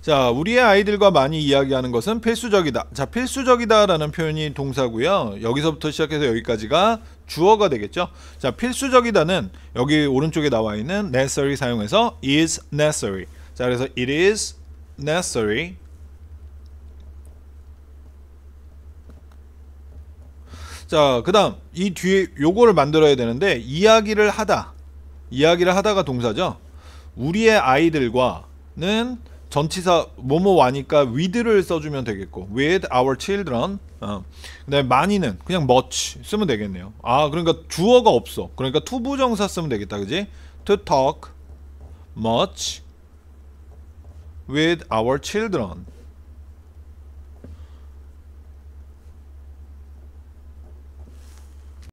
자, 우리의 아이들과 많이 이야기하는 것은 필수적이다. 자, 필수적이다라는 표현이 동사고요. 여기서부터 시작해서 여기까지가 주어가 되겠죠. 자, 필수적이다는 여기 오른쪽에 나와 있는 necessary 사용해서 is necessary. 자, 그래서 it is necessary 자, 그다음 이 뒤에 요거를 만들어야 되는데 이야기를 하다. 이야기를 하다가 동사죠. 우리의 아이들과는 전치사 뭐뭐 와니까 위드를 써주면 되겠고 with our children 어. 그다 많이는 그냥 much 쓰면 되겠네요 아 그러니까 주어가 없어 그러니까 t 부정사 쓰면 되겠다 그지 to talk much with our children